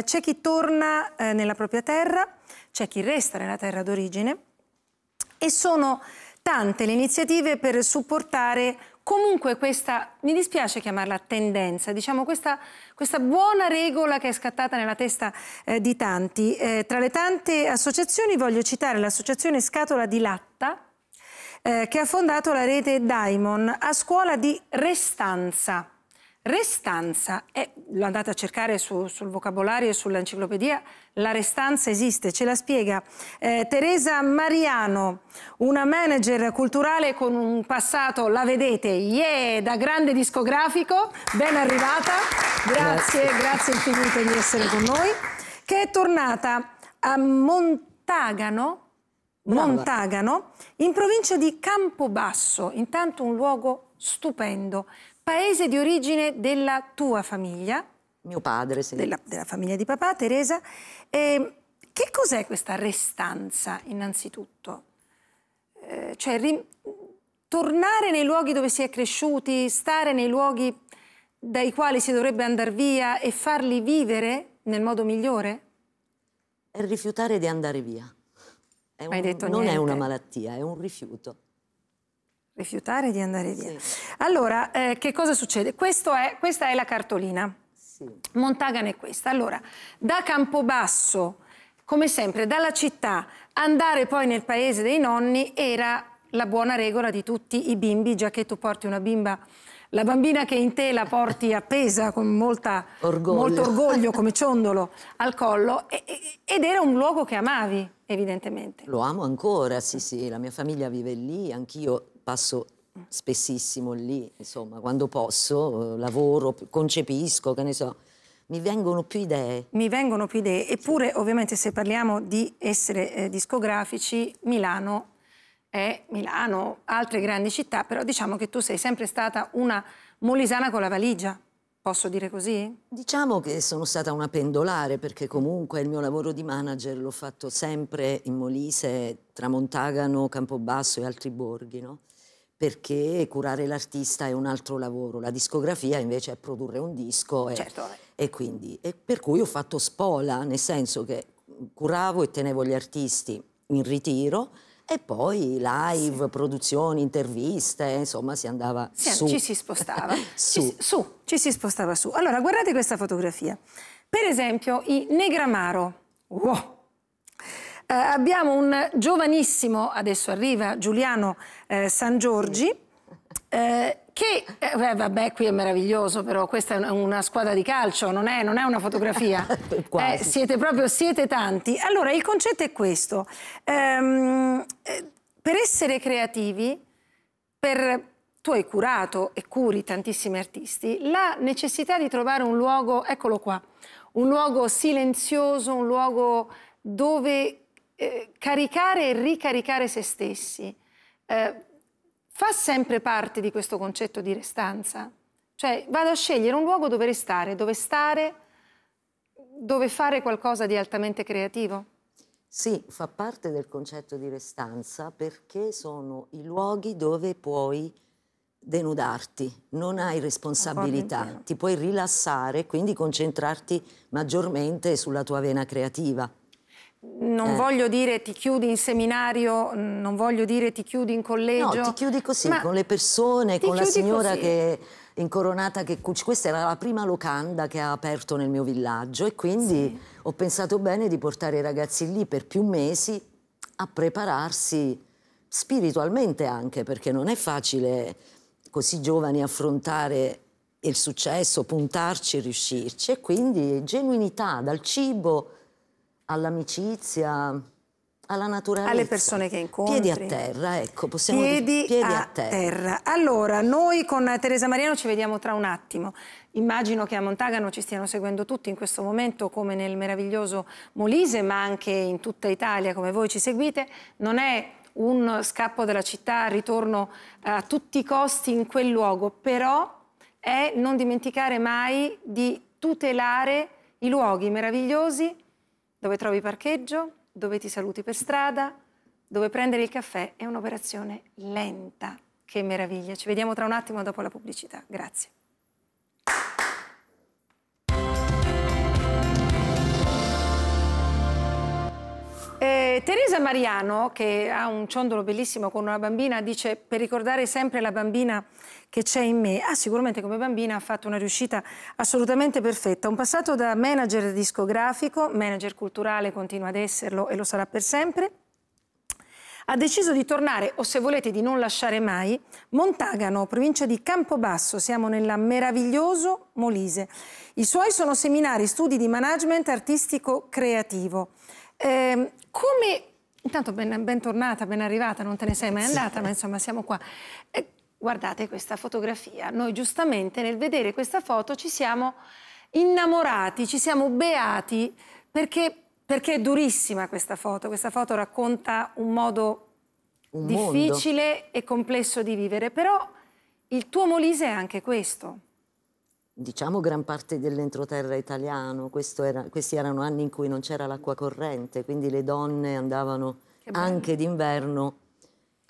Eh, c'è chi torna eh, nella propria terra, c'è chi resta nella terra d'origine e sono tante le iniziative per supportare comunque questa, mi dispiace chiamarla tendenza, diciamo questa, questa buona regola che è scattata nella testa eh, di tanti. Eh, tra le tante associazioni voglio citare l'associazione Scatola di Latta, eh, che ha fondato la rete Daimon a scuola di Restanza. Restanza, è, lo andate a cercare su, sul vocabolario e sull'enciclopedia, la restanza esiste, ce la spiega eh, Teresa Mariano, una manager culturale con un passato, la vedete, yeah, da grande discografico, ben arrivata, grazie, grazie, grazie infinite di essere con noi, che è tornata a Montagano, Montagano, in provincia di Campobasso, intanto un luogo stupendo, paese di origine della tua famiglia. Mio padre, sì. Della, della famiglia di papà, Teresa. Eh, che cos'è questa restanza, innanzitutto? Eh, cioè, ri- tornare nei luoghi dove si è cresciuti, stare nei luoghi dai quali si dovrebbe andare via e farli vivere nel modo migliore? È rifiutare di andare via. È un, non niente. è una malattia, è un rifiuto rifiutare di andare via. Sì. Allora, eh, che cosa succede? È, questa è la cartolina. Sì. Montagano è questa. Allora, da Campobasso, come sempre, dalla città, andare poi nel paese dei nonni era la buona regola di tutti i bimbi, già che tu porti una bimba la bambina che in te la porti appesa con molta, orgoglio. molto orgoglio come ciondolo al collo e, ed era un luogo che amavi evidentemente. Lo amo ancora, sì sì, la mia famiglia vive lì, anch'io passo spessissimo lì, insomma, quando posso, eh, lavoro, concepisco, che ne so. Mi vengono più idee. Mi vengono più idee, eppure ovviamente se parliamo di essere eh, discografici, Milano è Milano, altre grandi città, però diciamo che tu sei sempre stata una molisana con la valigia. Posso dire così? Diciamo che sono stata una pendolare perché comunque il mio lavoro di manager l'ho fatto sempre in Molise, Tramontagano, Campobasso e altri borghi, no? perché curare l'artista è un altro lavoro, la discografia invece è produrre un disco e, certo. e quindi, e per cui ho fatto spola, nel senso che curavo e tenevo gli artisti in ritiro e poi live, sì. produzioni, interviste, insomma si andava sì, su. Ci si spostava. su. Ci, su, ci si spostava su. Allora, guardate questa fotografia. Per esempio, i Negramaro. Wow! Eh, abbiamo un giovanissimo, adesso arriva Giuliano eh, San Giorgi, eh, che, eh, vabbè, qui è meraviglioso, però questa è una squadra di calcio, non è, non è una fotografia. eh, siete proprio, siete tanti. Allora, il concetto è questo. Ehm, eh, per essere creativi, per, tu hai curato e curi tantissimi artisti, la necessità di trovare un luogo, eccolo qua, un luogo silenzioso, un luogo dove eh, caricare e ricaricare se stessi eh, fa sempre parte di questo concetto di restanza. Cioè vado a scegliere un luogo dove restare, dove stare, dove fare qualcosa di altamente creativo. Sì, fa parte del concetto di restanza perché sono i luoghi dove puoi denudarti, non hai responsabilità, ti puoi rilassare, quindi concentrarti maggiormente sulla tua vena creativa non eh. voglio dire ti chiudi in seminario, non voglio dire ti chiudi in collegio. No, ti chiudi così, con le persone, con la signora così. che incoronata che cucina. Questa era la prima locanda che ha aperto nel mio villaggio e quindi sì. ho pensato bene di portare i ragazzi lì per più mesi a prepararsi spiritualmente anche, perché non è facile così giovani affrontare il successo, puntarci e riuscirci. E quindi genuinità dal cibo all'amicizia, alla naturalezza. Alle persone che incontri. Piedi a terra, ecco, possiamo piedi dire piedi a, a terra. terra. Allora, noi con Teresa Mariano ci vediamo tra un attimo. Immagino che a Montagano ci stiano seguendo tutti in questo momento, come nel meraviglioso Molise, ma anche in tutta Italia, come voi ci seguite. Non è un scappo dalla città, ritorno eh, a tutti i costi in quel luogo, però è non dimenticare mai di tutelare i luoghi meravigliosi dove trovi parcheggio, dove ti saluti per strada, dove prendere il caffè è un'operazione lenta. Che meraviglia. Ci vediamo tra un attimo dopo la pubblicità. Grazie. Eh, Teresa Mariano, che ha un ciondolo bellissimo con una bambina, dice per ricordare sempre la bambina che c'è in me, Ah, sicuramente come bambina ha fatto una riuscita assolutamente perfetta. Un passato da manager discografico, manager culturale continua ad esserlo e lo sarà per sempre, ha deciso di tornare, o se volete di non lasciare mai, Montagano, provincia di Campobasso, siamo nella meraviglioso Molise. I suoi sono seminari, studi di management artistico-creativo. Eh, come Intanto ben, ben, tornata, ben arrivata, non te ne sei mai andata, sì. ma insomma siamo qua. Eh, Guardate questa fotografia. Noi giustamente nel vedere questa foto ci siamo innamorati, ci siamo beati perché, perché è durissima questa foto. Questa foto racconta un modo un difficile mondo. e complesso di vivere, però il tuo Molise è anche questo. Diciamo gran parte dell'entroterra italiano, era, questi erano anni in cui non c'era l'acqua corrente, quindi le donne andavano anche d'inverno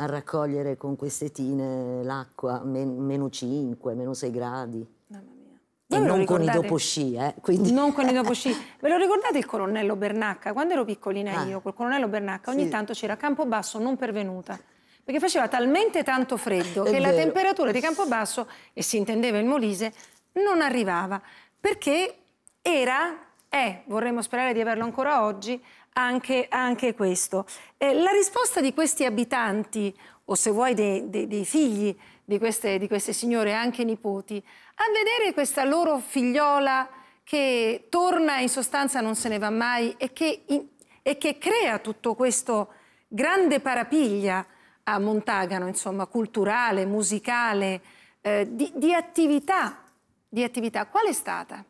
a raccogliere con queste tine l'acqua, men meno 5, meno 6 gradi. Mamma mia. E non con i doposci, eh? Quindi... Non con i doposci. Ve lo ricordate il colonnello Bernacca? Quando ero piccolina ah. io, col colonnello Bernacca, ogni sì. tanto c'era Campobasso non pervenuta perché faceva talmente tanto freddo che la temperatura di Campobasso, e si intendeva il Molise, non arrivava, perché era, e eh, vorremmo sperare di averlo ancora oggi, anche, anche questo. Eh, la risposta di questi abitanti, o se vuoi dei, dei, dei figli di queste, di queste signore, anche nipoti, a vedere questa loro figliola che torna in sostanza non se ne va mai e che, in, e che crea tutto questo grande parapiglia a Montagano, insomma, culturale, musicale, eh, di, di, attività, di attività. Qual è stata?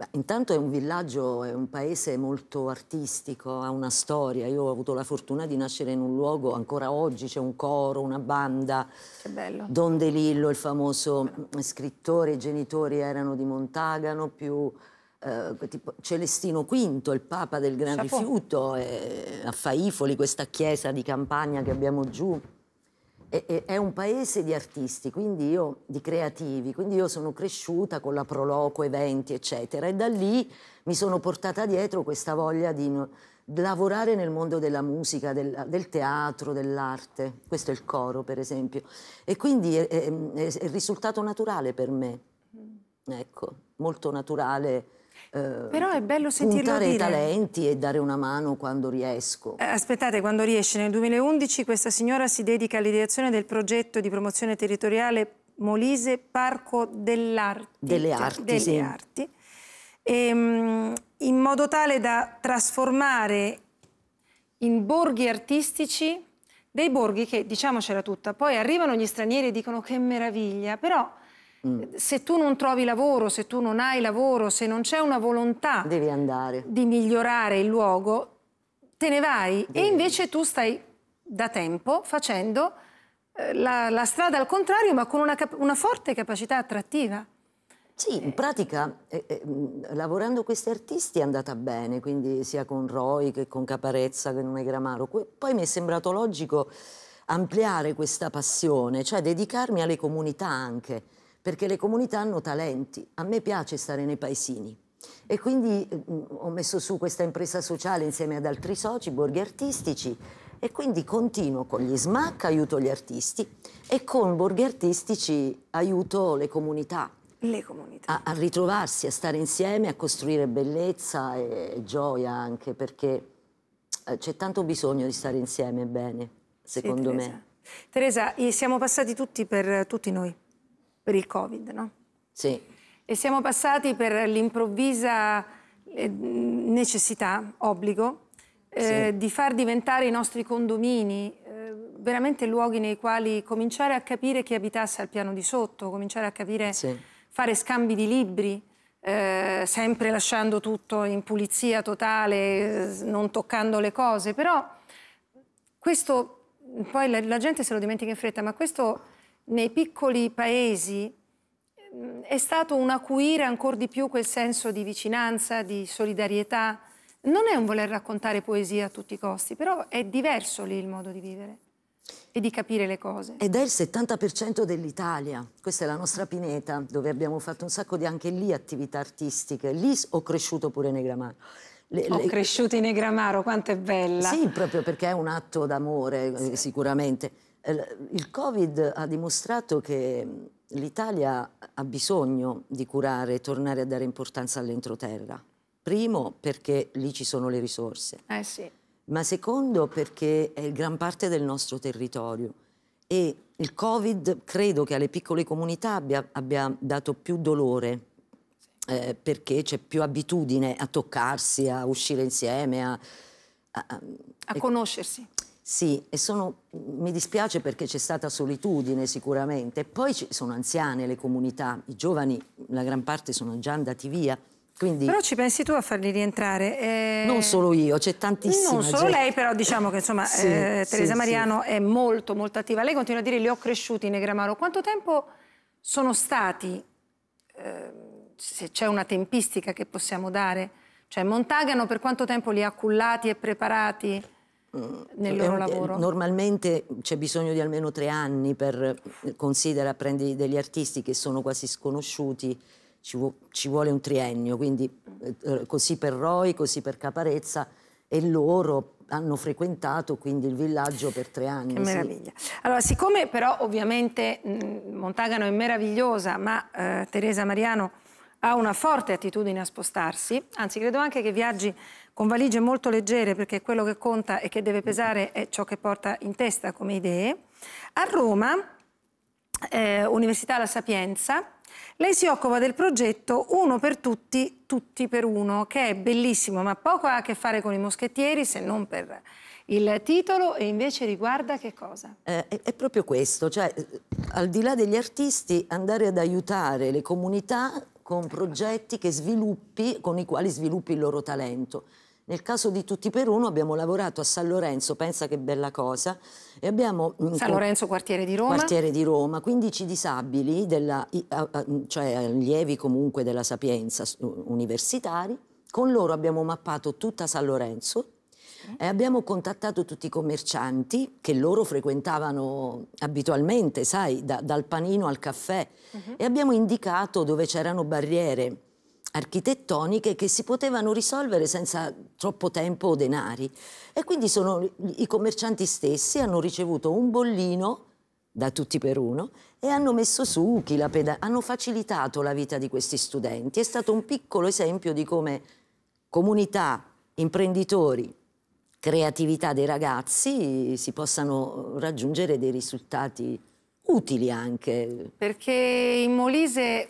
Beh, intanto è un villaggio, è un paese molto artistico, ha una storia. Io ho avuto la fortuna di nascere in un luogo, ancora oggi c'è un coro, una banda. Che bello. Don De Lillo, il famoso eh, scrittore, i genitori erano di Montagano, più eh, tipo Celestino V, il papa del Gran Chapeau. Rifiuto, eh, a Faifoli, questa chiesa di campagna che abbiamo giù è, è, un paese di artisti, quindi io, di creativi, quindi io sono cresciuta con la Proloco, eventi, eccetera, e da lì mi sono portata dietro questa voglia di, di lavorare nel mondo della musica, del, del teatro, dell'arte. Questo è il coro, per esempio. E quindi eh, ehm, è, è risultato naturale per me, mm. ecco, molto naturale però è bello eh, sentirlo dire. talenti e dare una mano quando riesco. Eh, aspettate, quando riesce. Nel 2011 questa signora si dedica all'ideazione del progetto di promozione territoriale Molise Parco dell'Arte. Delle cioè, arti, delle sì. arti ehm, in modo tale da trasformare in borghi artistici dei borghi che, diciamocela tutta, poi arrivano gli stranieri e dicono che meraviglia, però Mm. Eh, se tu non trovi lavoro, se tu non hai lavoro, se non c'è una volontà di migliorare il luogo, te ne vai Devi. e invece tu stai da tempo facendo eh, la, la, strada al contrario, ma con una, una forte capacità attrattiva. Sì, in eh. pratica eh, eh, lavorando questi artisti è andata bene, quindi sia con Roy che con Caparezza che non è Gramaro. Poi mi è sembrato logico ampliare questa passione, cioè dedicarmi alle comunità anche perché le comunità hanno talenti. A me piace stare nei paesini. E quindi mm, ho messo su questa impresa sociale insieme ad altri soci, borghi artistici, e quindi continuo con gli SMAC, aiuto gli artisti, e con borghi artistici aiuto le comunità. Le comunità. A, a ritrovarsi, a stare insieme, a costruire bellezza e, e gioia anche, perché eh, c'è tanto bisogno di stare insieme bene, secondo sì, Teresa. me. Teresa, siamo passati tutti per tutti noi per il Covid, no? Sì. E siamo passati per l'improvvisa eh, necessità, obbligo, eh, sì. di far diventare i nostri condomini eh, veramente luoghi nei quali cominciare a capire chi abitasse al piano di sotto, cominciare a capire, sì. fare scambi di libri, eh, sempre lasciando tutto in pulizia totale, non toccando le cose, però questo, poi la, la gente se lo dimentica in fretta, ma questo nei piccoli paesi mm, è stato un acuire ancora di più quel senso di vicinanza, di solidarietà. Non è un voler raccontare poesia a tutti i costi, però è diverso lì il modo di vivere e di capire le cose. Ed è il 70% dell'Italia, questa è la nostra pineta, dove abbiamo fatto un sacco di anche lì attività artistiche. Lì ho cresciuto pure Negramaro. Le, le... Ho cresciuto in Negramaro, quanto è bella! Sì, proprio perché è un atto d'amore, eh, sì. sicuramente. Eh, il Covid ha dimostrato che mm, l'Italia ha bisogno di curare e tornare a dare importanza all'entroterra. Primo perché lì ci sono le risorse. Eh sì. Ma secondo perché è gran parte del nostro territorio e il Covid credo che alle piccole comunità abbia, abbia dato più dolore eh, perché c'è più abitudine a toccarsi, a uscire insieme, a, a, a, a conoscersi. Sì, e sono, mi dispiace perché c'è stata solitudine sicuramente. Poi sono anziane le comunità, i giovani, la gran parte sono già andati via. Quindi, però ci pensi tu a farli rientrare? Eh... Non solo io, c'è tantissima Non solo gente. lei, però diciamo che insomma sì, eh, Teresa sì, Mariano sì. è molto molto attiva. Lei continua a dire li ho cresciuti in Negramaro. Quanto tempo sono stati, eh, se c'è una tempistica che possiamo dare? Cioè Montagano per quanto tempo li ha cullati e preparati? nel loro eh, lavoro? Normalmente c'è bisogno di almeno tre anni per eh, considera prendi degli artisti che sono quasi sconosciuti, ci, vu ci vuole un triennio, quindi eh, eh, così per Roy, così per Caparezza e loro hanno frequentato quindi il villaggio per tre anni. Che meraviglia. Sì. Allora, siccome però ovviamente Montagano è meravigliosa, ma eh, Teresa Mariano ha una forte attitudine a spostarsi, anzi credo anche che viaggi con valigie molto leggere perché quello che conta e che deve pesare è ciò che porta in testa come idee. A Roma, eh, Università La Sapienza, lei si occupa del progetto Uno per tutti, tutti per uno, che è bellissimo, ma poco ha a che fare con i moschettieri se non per il titolo e invece riguarda che cosa? Eh, è proprio questo, cioè eh, al di là degli artisti andare ad aiutare le comunità con progetti sviluppi, con i quali sviluppi il loro talento. Nel caso di Tutti per Uno abbiamo lavorato a San Lorenzo, pensa che bella cosa, e abbiamo... Mm, San Lorenzo, quartiere di Roma? Quartiere di Roma, 15 disabili, della, mm, cioè allievi comunque della Sapienza universitari, con loro abbiamo mappato tutta San Lorenzo, eh, abbiamo contattato tutti i commercianti che loro frequentavano abitualmente, sai, da, dal panino al caffè, uh mhm. -huh. e abbiamo indicato dove c'erano barriere architettoniche che si potevano risolvere senza troppo tempo o denari. E quindi sono, i commercianti stessi hanno ricevuto un bollino da tutti per uno e hanno messo su chi la peda- hanno facilitato la vita di questi studenti. È stato un piccolo esempio di come comunità, imprenditori, creatività dei ragazzi si possano raggiungere dei risultati utili anche. Perché in Molise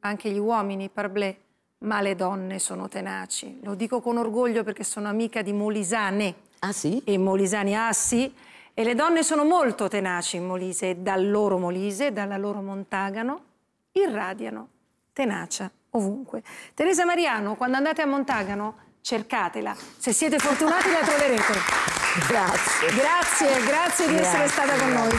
anche gli uomini, parblè, ma le donne sono tenaci. Lo dico con orgoglio perché sono amica di Molisane. Ah sì? E Molisani ah sì. e le donne sono molto tenaci in Molise, dal loro Molise, dalla loro Montagano, irradiano tenacia ovunque. Teresa Mariano, quando andate a Montagano, cercatela. Se siete fortunati la troverete. Grazie. Grazie, grazie di grazie. essere stata con noi.